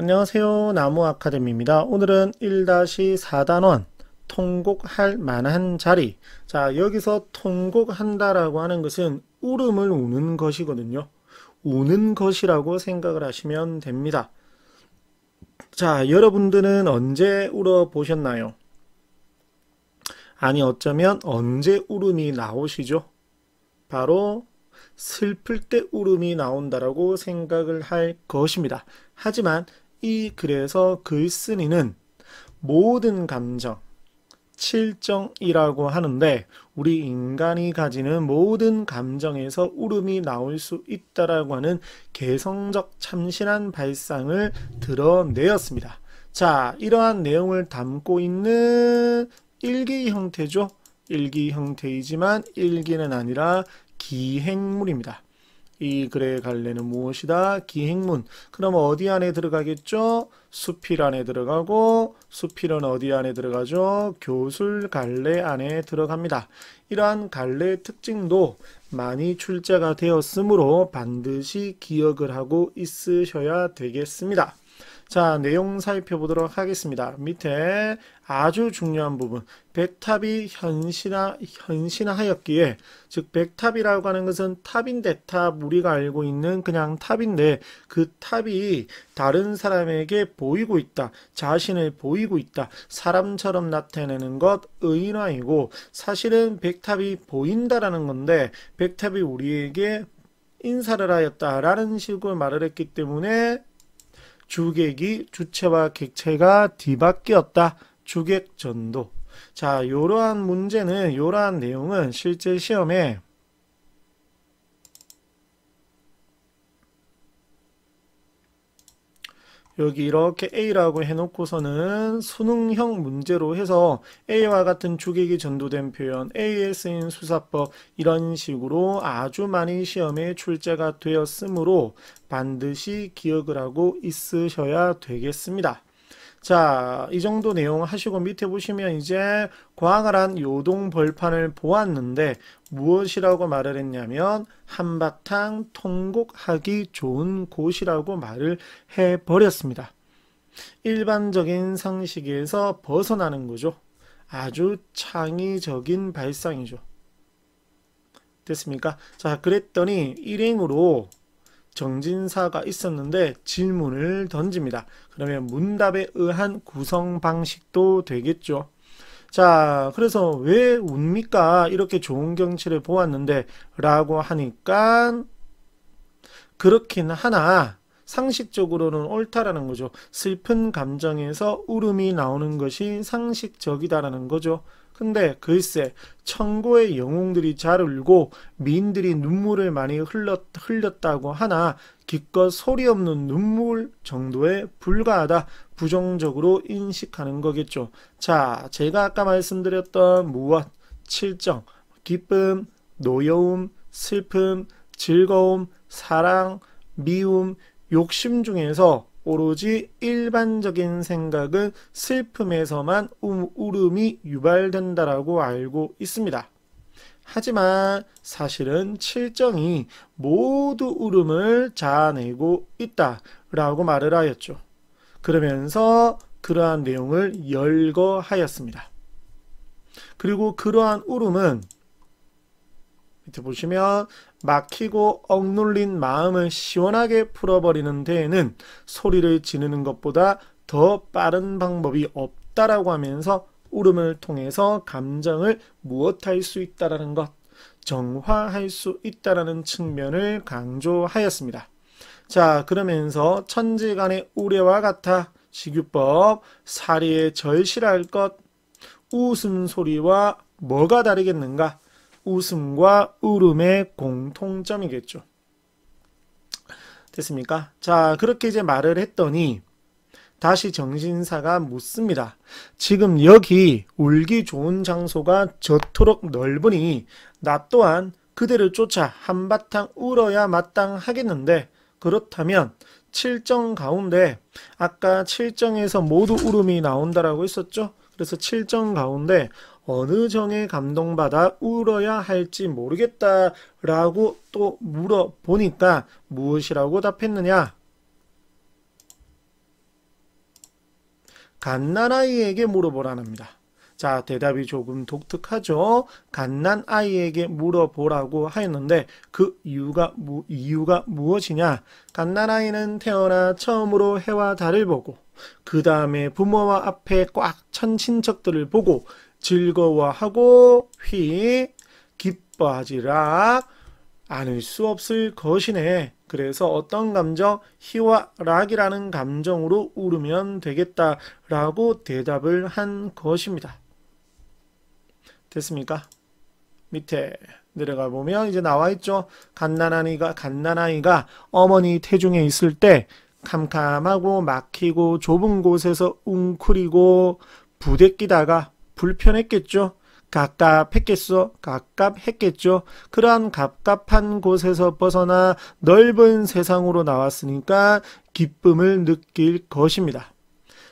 안녕하세요. 나무 아카데미입니다. 오늘은 1-4단원 통곡할 만한 자리. 자, 여기서 통곡한다라고 하는 것은 울음을 우는 것이거든요. 우는 것이라고 생각을 하시면 됩니다. 자, 여러분들은 언제 울어 보셨나요? 아니, 어쩌면 언제 울음이 나오시죠? 바로 슬플 때 울음이 나온다라고 생각을 할 것입니다. 하지만 이 글에서 글쓴이는 모든 감정, 칠정이라고 하는데 우리 인간이 가지는 모든 감정에서 울음이 나올 수 있다라고 하는 개성적 참신한 발상을 드러내었습니다. 자, 이러한 내용을 담고 있는 일기 형태죠. 일기 형태이지만 일기는 아니라 기행물입니다. 이 글의 갈래는 무엇이다? 기행문. 그럼 어디 안에 들어가겠죠? 수필 안에 들어가고 수필은 어디 안에 들어가죠? 교술 갈래 안에 들어갑니다. 이러한 갈래 특징도 많이 출제가 되었으므로 반드시 기억을 하고 있으셔야 되겠습니다. 자, 내용 살펴보도록 하겠습니다. 밑에 아주 중요한 부분, 백탑이 현신화, 현신화하였기에, 즉 백탑이라고 하는 것은 탑인데 탑, 우리가 알고 있는 그냥 탑인데 그 탑이 다른 사람에게 보이고 있다, 자신을 보이고 있다, 사람처럼 나타내는 것 의인화이고 사실은 백탑이 보인다라는 건데 백탑이 우리에게 인사를 하였다라는 식으로 말을 했기 때문에 주객이 주체와 객체가 뒤바뀌었다. 주객 전도. 자, 이러한 문제는 이러한 내용은 실제 시험에 여기 이렇게 A라고 해놓고서는 수능형 문제로 해서 A와 같은 주객이 전도된 표현, a s 쓰인 수사법 이런 식으로 아주 많이 시험에 출제가 되었으므로 반드시 기억을 하고 있으셔야 되겠습니다. 자, 이 정도 내용 하시고 밑에 보시면 이제 과학을한 요동 벌판을 보았는데 무엇이라고 말을 했냐면 한바탕 통곡하기 좋은 곳이라고 말을 해버렸습니다. 일반적인 상식에서 벗어나는 거죠. 아주 창의적인 발상이죠. 됐습니까? 자, 그랬더니 일행으로 정진사가 있었는데 질문을 던집니다. 그러면 문답에 의한 구성 방식도 되겠죠. 자 그래서 왜 웁니까 이렇게 좋은 경치를 보았는데 라고 하니까 그렇긴 하나 상식적으로는 옳다라는 거죠. 슬픈 감정에서 울음이 나오는 것이 상식적이다라는 거죠. 근데 글쎄 천고의 영웅들이 잘 울고 민들이 눈물을 많이 흘렀, 흘렸다고 하나 기껏 소리 없는 눈물 정도에 불과하다 부정적으로 인식하는 거겠죠. 자 제가 아까 말씀드렸던 무엇, 칠정, 기쁨, 노여움, 슬픔, 즐거움, 사랑, 미움, 욕심 중에서 오로지 일반적인 생각은 슬픔에서만 울음이 유발된다라고 알고 있습니다. 하지만 사실은 7정이 모두 울음을 자아내고 있다라고 말을 하였죠. 그러면서 그러한 내용을 열거하였습니다. 그리고 그러한 울음은 밑에 보시면 막히고 억눌린 마음을 시원하게 풀어버리는 데에는 소리를 지르는 것보다 더 빠른 방법이 없다라고 하면서 울음을 통해서 감정을 무엇할 수 있다라는 것, 정화할 수 있다라는 측면을 강조하였습니다. 자, 그러면서 천지간의 우려와 같아 식유법, 사리에 절실할 것, 웃음소리와 뭐가 다르겠는가? 웃음과 울음의 공통점이겠죠. 됐습니까? 자, 그렇게 이제 말을 했더니 다시 정신사가 묻습니다. 지금 여기 울기 좋은 장소가 저토록 넓으니 나 또한 그대를 쫓아 한바탕 울어야 마땅하겠는데 그렇다면 칠정 가운데 아까 칠정에서 모두 울음이 나온다라고 했었죠? 그래서 칠정 가운데 어느 정에 감동받아 울어야 할지 모르겠다라고 또 물어보니까 무엇이라고 답했느냐? 갓난아이에게 물어보라합니다 자, 대답이 조금 독특하죠. 갓난아이에게 물어보라고 하였는데그 이유가 무, 이유가 무엇이냐? 갓난아이는 태어나 처음으로 해와 달을 보고 그 다음에 부모와 앞에 꽉찬 친척들을 보고 즐거워하고 휘 기뻐하지라 않을 수 없을 것이네. 그래서 어떤 감정? 희와 락이라는 감정으로 울으면 되겠다라고 대답을 한 것입니다. 됐습니까? 밑에 내려가 보면 이제 나와 있죠. 갓난아이가 갓난아이가 어머니 태중에 있을 때 캄캄하고 막히고 좁은 곳에서 웅크리고 부대끼다가 불편했겠죠. 갑갑했겠어? 갑갑했겠죠? 그러한 갑갑한 곳에서 벗어나 넓은 세상으로 나왔으니까 기쁨을 느낄 것입니다.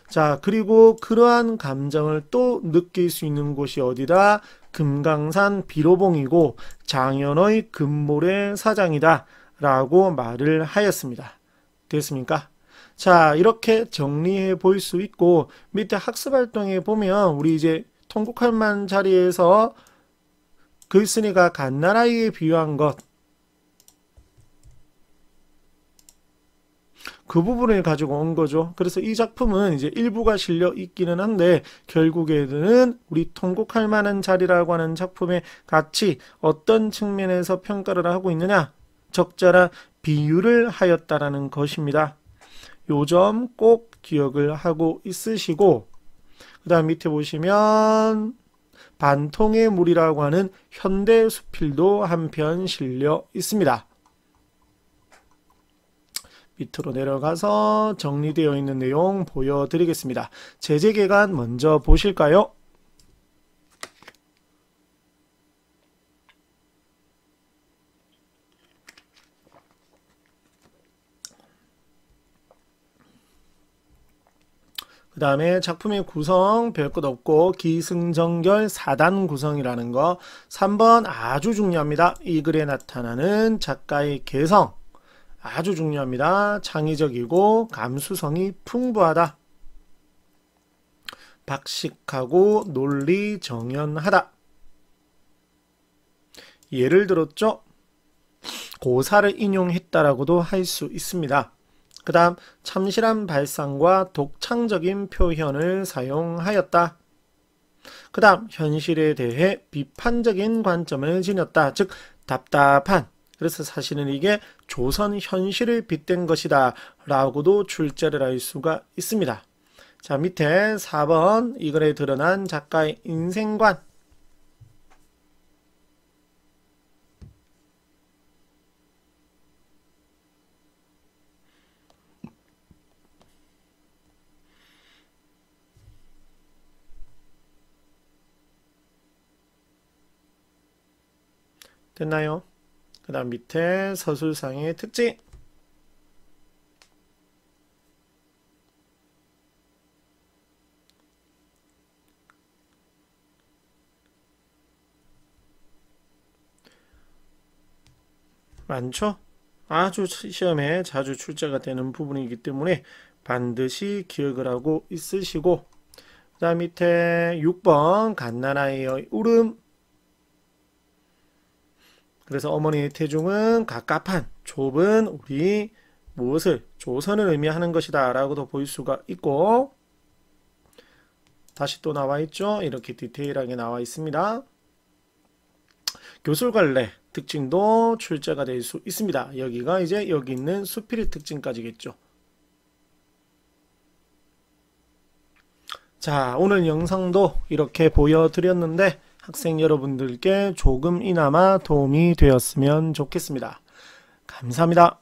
자, 그리고 그러한 감정을 또 느낄 수 있는 곳이 어디다? 금강산 비로봉이고 장현의 금모래 사장이다. 라고 말을 하였습니다. 됐습니까? 자, 이렇게 정리해 볼 수 있고 밑에 학습 활동에 보면 우리 이제 통곡할 만 자리에서 글쓴이가 그 갓나라에 비유한 것 그 부분을 가지고 온 거죠. 그래서 이 작품은 이제 일부가 실려 있기는 한데 결국에는 우리 통곡할 만한 자리라고 하는 작품의 가치 어떤 측면에서 평가를 하고 있느냐 적절한 비유를 하였다라는 것입니다. 요점꼭 기억을 하고 있으시고 그 다음 밑에 보시면 반통의 물이라고 하는 현대 수필도 한편 실려 있습니다. 밑으로 내려가서 정리되어 있는 내용 보여드리겠습니다. 제재개간 먼저 보실까요? 그 다음에 작품의 구성 별것 없고 기승전결 4단 구성이라는 거 3번 아주 중요합니다. 이 글에 나타나는 작가의 개성 아주 중요합니다. 창의적이고 감수성이 풍부하다. 박식하고 논리 정연하다. 예를 들었죠? 고사를 인용했다라고도 할 수 있습니다. 그 다음 참신한 발상과 독창적인 표현을 사용하였다. 그 다음 현실에 대해 비판적인 관점을 지녔다. 즉 답답한 그래서 사실은 이게 조선 현실을 빗댄 것이다 라고도 출제를 할 수가 있습니다. 자 밑에 4번 이글에 드러난 작가의 인생관 됐나요? 그 다음 밑에 서술상의 특징 많죠? 아주 시험에 자주 출제가 되는 부분이기 때문에 반드시 기억을 하고 있으시고 그 다음 밑에 6번 갓나라의 울음 그래서 어머니의 태중은 갑갑한 좁은 우리 무엇을 조선을 의미하는 것이다 라고도 보일 수가 있고 다시 또 나와 있죠. 이렇게 디테일하게 나와 있습니다. 교술관례 특징도 출제가 될 수 있습니다. 여기가 이제 여기 있는 수필의 특징까지겠죠. 자 오늘 영상도 이렇게 보여드렸는데 학생 여러분들께 조금이나마 도움이 되었으면 좋겠습니다. 감사합니다.